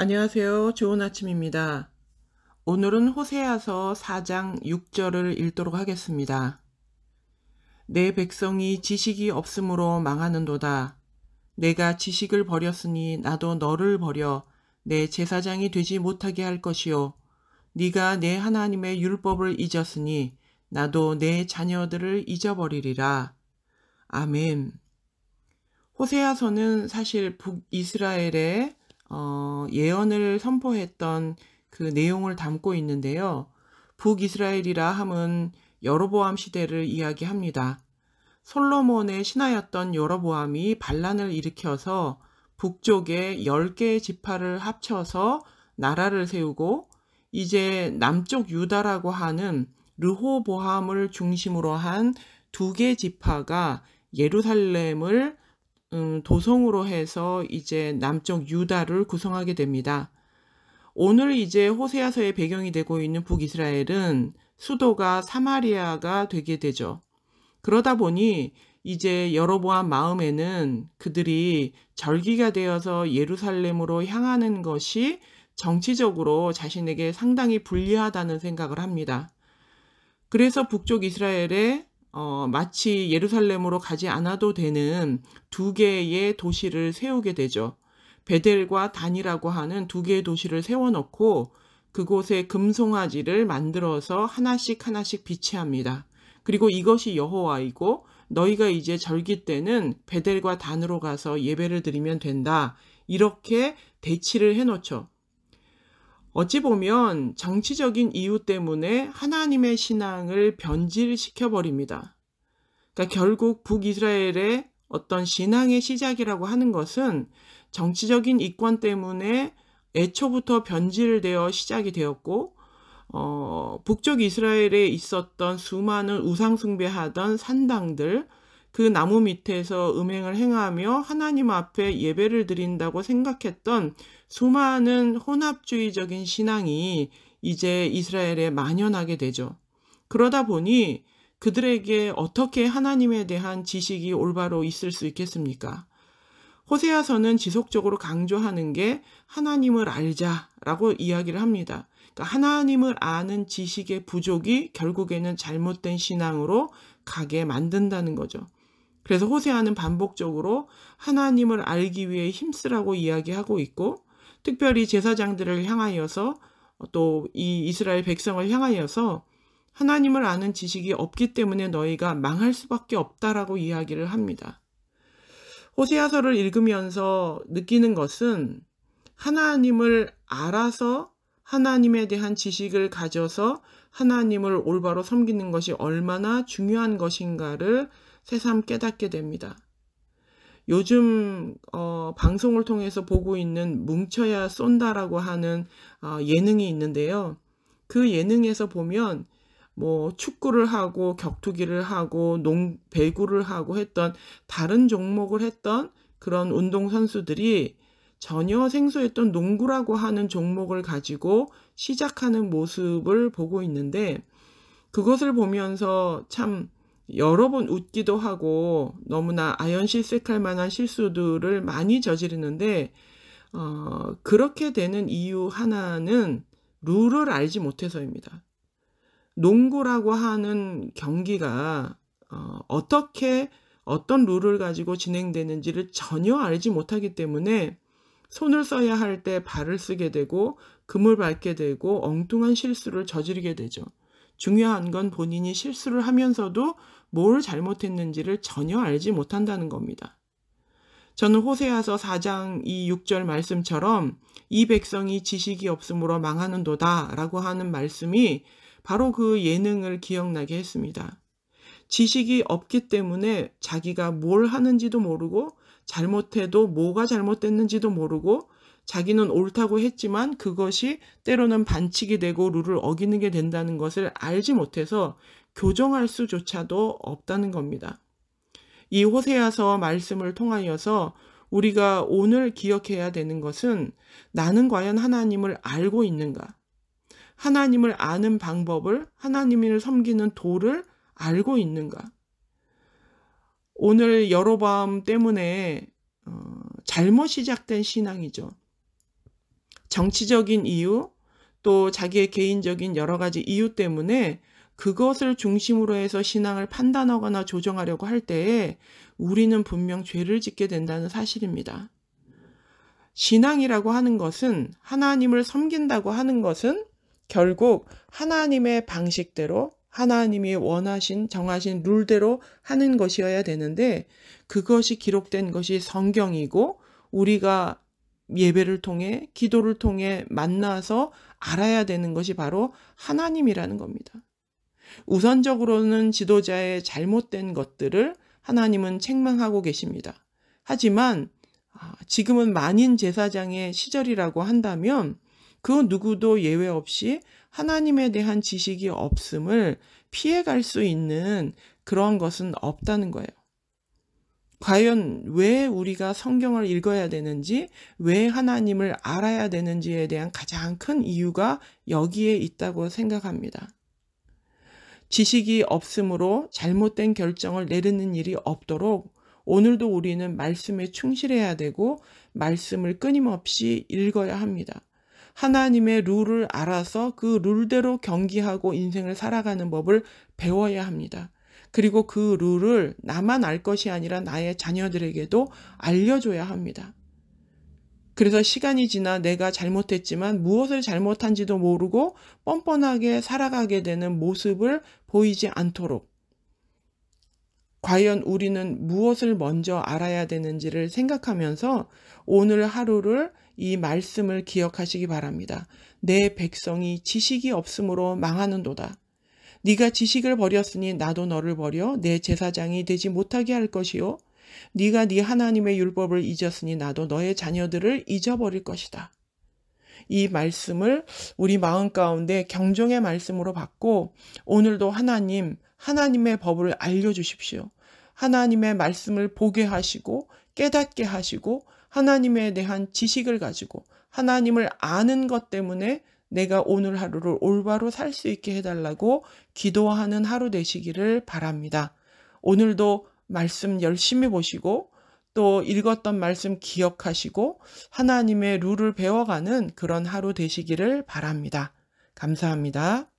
안녕하세요. 좋은 아침입니다. 오늘은 호세아서 4장 6절을 읽도록 하겠습니다. 내 백성이 지식이 없으므로 망하는도다. 내가 지식을 버렸으니 나도 너를 버려 내 제사장이 되지 못하게 할 것이요. 네가 내 하나님의 율법을 잊었으니 나도 내 자녀들을 잊어버리리라. 아멘. 호세아서는 사실 북이스라엘의 어, 예언을 선포했던 그 내용을 담고 있는데요. 북이스라엘이라 함은 여로보암 시대를 이야기합니다. 솔로몬의 신하였던 여로보암이 반란을 일으켜서 북쪽에 10개의 지파를 합쳐서 나라를 세우고 이제 남쪽 유다라고 하는 르호보함을 중심으로 한 두 개 지파가 예루살렘을 음, 도성으로 해서 이제 남쪽 유다를 구성하게 됩니다. 오늘 이제 호세아서의 배경이 되고 있는 북이스라엘은 수도가 사마리아가 되게 되죠. 그러다 보니 이제 여로보암 마음에는 그들이 절기가 되어서 예루살렘으로 향하는 것이 정치적으로 자신에게 상당히 불리하다는 생각을 합니다. 그래서 북쪽 이스라엘의 어, 마치 예루살렘으로 가지 않아도 되는 두 개의 도시를 세우게 되죠. 베델과 단이라고 하는 두 개의 도시를 세워놓고 그곳에 금송아지를 만들어서 하나씩 하나씩 비치합니다. 그리고 이것이 여호와이고 너희가 이제 절기 때는 베델과 단으로 가서 예배를 드리면 된다. 이렇게 대치를 해놓죠. 어찌 보면 정치적인 이유 때문에 하나님의 신앙을 변질시켜 버립니다. 그러니까 결국 북이스라엘의 어떤 신앙의 시작이라고 하는 것은 정치적인 이권 때문에 애초부터 변질되어 시작이 되었고 어, 북쪽 이스라엘에 있었던 수많은 우상숭배하던 산당들 그 나무 밑에서 음행을 행하며 하나님 앞에 예배를 드린다고 생각했던 수많은 혼합주의적인 신앙이 이제 이스라엘에 만연하게 되죠. 그러다 보니 그들에게 어떻게 하나님에 대한 지식이 올바로 있을 수 있겠습니까? 호세아서는 지속적으로 강조하는 게 하나님을 알자라고 이야기를 합니다. 그러니까 하나님을 아는 지식의 부족이 결국에는 잘못된 신앙으로 가게 만든다는 거죠. 그래서 호세아는 반복적으로 하나님을 알기 위해 힘쓰라고 이야기하고 있고 특별히 제사장들을 향하여서 또 이 이스라엘 백성을 향하여서 하나님을 아는 지식이 없기 때문에 너희가 망할 수밖에 없다라고 이야기를 합니다. 호세아서를 읽으면서 느끼는 것은 하나님을 알아서 하나님에 대한 지식을 가져서 하나님을 올바로 섬기는 것이 얼마나 중요한 것인가를 새삼 깨닫게 됩니다. 요즘 어, 방송을 통해서 보고 있는 뭉쳐야 쏜다라고 하는 어, 예능이 있는데요. 그 예능에서 보면 뭐 축구를 하고 격투기를 하고 농 배구를 하고 했던 다른 종목을 했던 그런 운동 선수들이 전혀 생소했던 농구라고 하는 종목을 가지고 시작하는 모습을 보고 있는데 그것을 보면서 참 여러 번 웃기도 하고 너무나 아연실색할 만한 실수들을 많이 저지르는데 어, 그렇게 되는 이유 하나는 룰을 알지 못해서입니다. 농구라고 하는 경기가 어, 어떻게 어떤 룰을 가지고 진행되는지를 전혀 알지 못하기 때문에 손을 써야 할 때 발을 쓰게 되고 금을 밟게 되고 엉뚱한 실수를 저지르게 되죠. 중요한 건 본인이 실수를 하면서도 뭘 잘못했는지를 전혀 알지 못한다는 겁니다. 저는 호세아서 4장 2, 6절 말씀처럼 이 백성이 지식이 없으므로 망하는도다 라고 하는 말씀이 바로 그 예능을 기억나게 했습니다. 지식이 없기 때문에 자기가 뭘 하는지도 모르고 잘못해도 뭐가 잘못됐는지도 모르고 자기는 옳다고 했지만 그것이 때로는 반칙이 되고 룰을 어기는 게 된다는 것을 알지 못해서 교정할 수조차도 없다는 겁니다. 이 호세아서 말씀을 통하여서 우리가 오늘 기억해야 되는 것은 나는 과연 하나님을 알고 있는가? 하나님을 아는 방법을, 하나님을 섬기는 도를 알고 있는가? 오늘 여로밤 때문에 어, 잘못 시작된 신앙이죠. 정치적인 이유 또 자기의 개인적인 여러 가지 이유 때문에 그것을 중심으로 해서 신앙을 판단하거나 조정하려고 할 때에 우리는 분명 죄를 짓게 된다는 사실입니다. 신앙이라고 하는 것은 하나님을 섬긴다고 하는 것은 결국 하나님의 방식대로 하나님이 원하신 정하신 룰대로 하는 것이어야 되는데 그것이 기록된 것이 성경이고 우리가 예배를 통해 기도를 통해 만나서 알아야 되는 것이 바로 하나님이라는 겁니다. 우선적으로는 지도자의 잘못된 것들을 하나님은 책망하고 계십니다. 하지만 아, 지금은 만인 제사장의 시절이라고 한다면 그 누구도 예외 없이 하나님에 대한 지식이 없음을 피해갈 수 있는 그런 것은 없다는 거예요. 과연 왜 우리가 성경을 읽어야 되는지, 왜 하나님을 알아야 되는지에 대한 가장 큰 이유가 여기에 있다고 생각합니다. 지식이 없으므로 잘못된 결정을 내리는 일이 없도록 오늘도 우리는 말씀에 충실해야 되고 말씀을 끊임없이 읽어야 합니다. 하나님의 룰을 알아서 그 룰대로 경기하고 인생을 살아가는 법을 배워야 합니다. 그리고 그 룰을 나만 알 것이 아니라 나의 자녀들에게도 알려줘야 합니다. 그래서 시간이 지나 내가 잘못했지만 무엇을 잘못한지도 모르고 뻔뻔하게 살아가게 되는 모습을 보이지 않도록 과연 우리는 무엇을 먼저 알아야 되는지를 생각하면서 오늘 하루를 이 말씀을 기억하시기 바랍니다. 내 백성이 지식이 없으므로 망하는도다. 네가 지식을 버렸으니 나도 너를 버려 내 제사장이 되지 못하게 할 것이요 네가 네 하나님의 율법을 잊었으니 나도 너의 자녀들을 잊어버릴 것이다. 이 말씀을 우리 마음 가운데 경종의 말씀으로 받고 오늘도 하나님 하나님의 법을 알려 주십시오. 하나님의 말씀을 보게 하시고 깨닫게 하시고 하나님에 대한 지식을 가지고 하나님을 아는 것 때문에 내가 오늘 하루를 올바로 살 수 있게 해달라고 기도하는 하루 되시기를 바랍니다. 오늘도 말씀 열심히 보시고 또 읽었던 말씀 기억하시고 하나님의 룰을 배워가는 그런 하루 되시기를 바랍니다. 감사합니다.